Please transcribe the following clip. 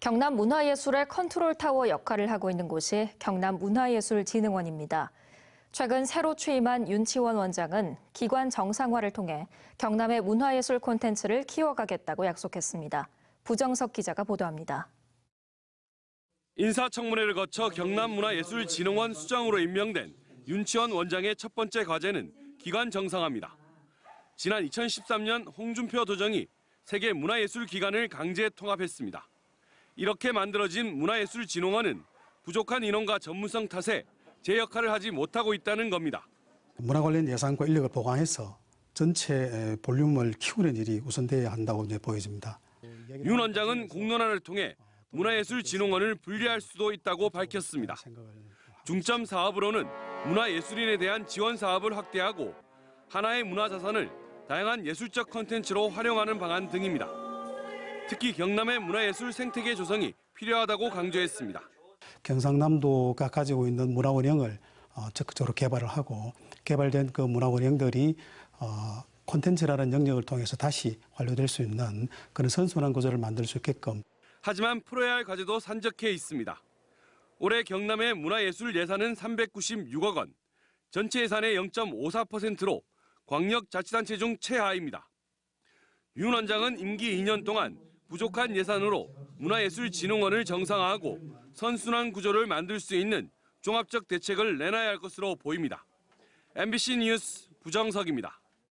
경남 문화예술의 컨트롤타워 역할을 하고 있는 곳이 경남문화예술진흥원입니다. 최근 새로 취임한 윤치원 원장은 기관 정상화를 통해 경남의 문화예술 콘텐츠를 키워가겠다고 약속했습니다. 부정석 기자가 보도합니다. 인사청문회를 거쳐 경남문화예술진흥원 수장으로 임명된 윤치원 원장의 첫 번째 과제는 기관 정상화입니다. 지난 2013년 홍준표 도정이 세계 문화예술기관을 강제 통합했습니다. 이렇게 만들어진 문화예술 진흥원은 부족한 인원과 전문성 탓에 제 역할을 하지 못하고 있다는 겁니다. 문화 관련 예산과 인력을 보강해서 전체 볼륨을 키우는 일이 우선돼야 한다고 이제 보여집니다. 예, 윤 원장은 공론화를 통해 문화예술진흥원을 분리할 수도 있다고 밝혔습니다. 중점 사업으로는 문화예술인에 대한 지원 사업을 확대하고 하나의 문화자산을 다양한 예술적 컨텐츠로 활용하는 방안 등입니다. 특히 경남의 문화예술 생태계 조성이 필요하다고 강조했습니다. 경상남도가 가지고 있는 문화원형을 어, 적극적으로 개발을 하고 개발된 그 문화원형들이 어, 콘텐츠라는 영역을 통해서 다시 완료될 수 있는 그런 선순환 구조를 만들 수 있게끔. 하지만 풀어야 할 과제도 산적해 있습니다. 올해 경남의 문화예술 예산은 396억 원, 전체 예산의 0.54%로 광역자치단체 중 최하입니다. 윤 원장은 임기 2년 동안 부족한 예산으로 문화예술진흥원을 정상화하고 선순환 구조를 만들 수 있는 종합적 대책을 내놔야 할 것으로 보입니다. MBC 뉴스 부정석입니다.